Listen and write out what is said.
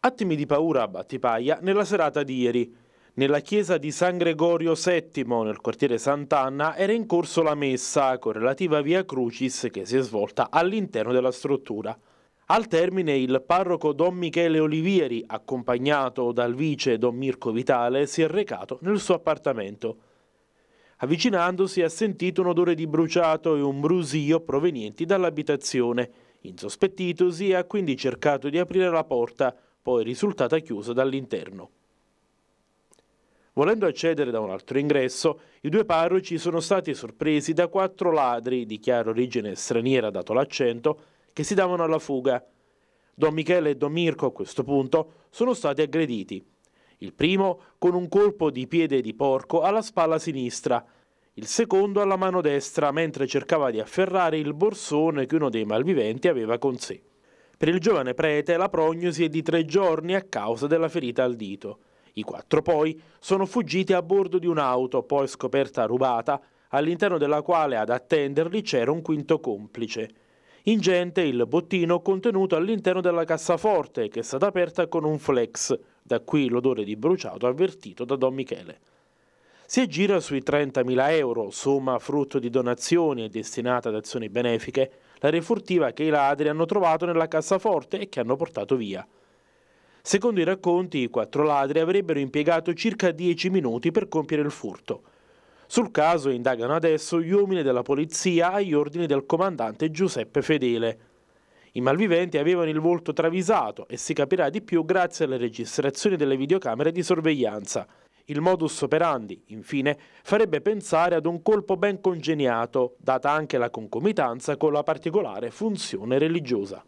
Attimi di paura a Battipaglia nella serata di ieri. Nella chiesa di San Gregorio VII, nel quartiere Sant'Anna, era in corso la messa con relativa via Crucis che si è svolta all'interno della struttura. Al termine il parroco Don Michele Olivieri, accompagnato dal vice Don Mirko Vitale, si è recato nel suo appartamento. Avvicinandosi ha sentito un odore di bruciato e un brusio provenienti dall'abitazione. Insospettitosi ha quindi cercato di aprire la porta, poi risultata chiusa dall'interno. Volendo accedere da un altro ingresso, i due parroci sono stati sorpresi da quattro ladri di chiara origine straniera dato l'accento che si davano alla fuga. Don Michele e Don Mirko a questo punto sono stati aggrediti. Il primo con un colpo di piede di porco alla spalla sinistra, il secondo alla mano destra mentre cercava di afferrare il borsone che uno dei malviventi aveva con sé. Per il giovane prete la prognosi è di tre giorni a causa della ferita al dito. I quattro poi sono fuggiti a bordo di un'auto, poi scoperta rubata, all'interno della quale ad attenderli c'era un quinto complice. Ingente il bottino contenuto all'interno della cassaforte che è stata aperta con un flex, da qui l'odore di bruciato avvertito da Don Michele. Si aggira sui 30.000 euro, somma frutto di donazioni e destinata ad azioni benefiche, l'area furtiva che i ladri hanno trovato nella cassaforte e che hanno portato via. Secondo i racconti, i quattro ladri avrebbero impiegato circa 10 minuti per compiere il furto. Sul caso indagano adesso gli uomini della polizia agli ordini del comandante Giuseppe Fedele. I malviventi avevano il volto travisato e si capirà di più grazie alle registrazioni delle videocamere di sorveglianza. Il modus operandi, infine, farebbe pensare ad un colpo ben congeniato, data anche la concomitanza con la particolare funzione religiosa.